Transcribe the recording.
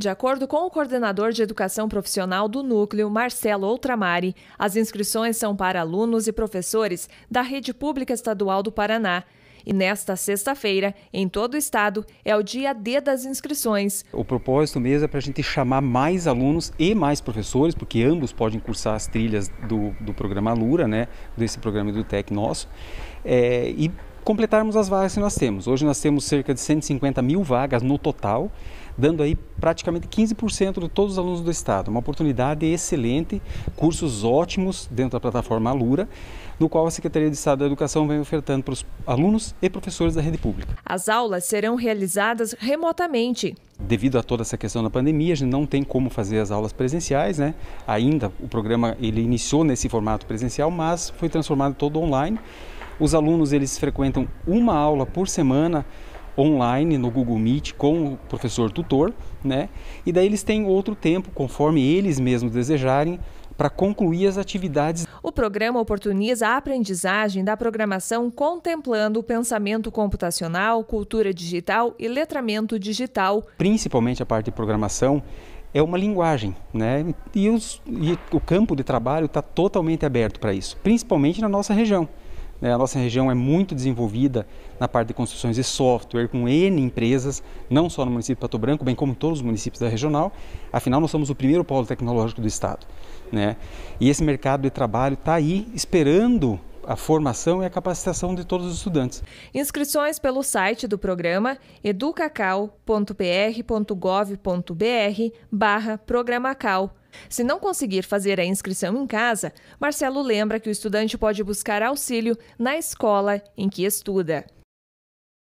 De acordo com o coordenador de educação profissional do núcleo, Marcelo Outramari, as inscrições são para alunos e professores da Rede Pública Estadual do Paraná. E nesta sexta-feira, em todo o estado, é o dia D das inscrições. O propósito mesmo é para a gente chamar mais alunos e mais professores, porque ambos podem cursar as trilhas do, do programa Lura, né, desse programa do Tec nosso, é, e completarmos as vagas que nós temos. Hoje nós temos cerca de 150 mil vagas no total, dando aí praticamente 15% de todos os alunos do estado. Uma oportunidade excelente, cursos ótimos dentro da plataforma Alura, no qual a Secretaria de Estado da Educação vem ofertando para os alunos e professores da rede pública. As aulas serão realizadas remotamente. Devido a toda essa questão da pandemia, a gente não tem como fazer as aulas presenciais, né? Ainda o programa ele iniciou nesse formato presencial, mas foi transformado todo online. Os alunos eles frequentam uma aula por semana online no Google Meet com o professor tutor, né? E daí eles têm outro tempo, conforme eles mesmos desejarem, para concluir as atividades. O programa oportuniza a aprendizagem da programação contemplando o pensamento computacional, cultura digital e letramento digital. Principalmente a parte de programação é uma linguagem, né? E, os, e o campo de trabalho está totalmente aberto para isso, principalmente na nossa região. Né? A nossa região é muito desenvolvida na parte de construções de software, com N empresas, não só no município de Pato Branco, bem como em todos os municípios da regional. Afinal, nós somos o primeiro polo tecnológico do Estado. Né? E esse mercado de trabalho está aí esperando a formação e a capacitação de todos os estudantes. Inscrições pelo site do programa educacal.pr.gov.br barra programacal se não conseguir fazer a inscrição em casa, Marcelo lembra que o estudante pode buscar auxílio na escola em que estuda.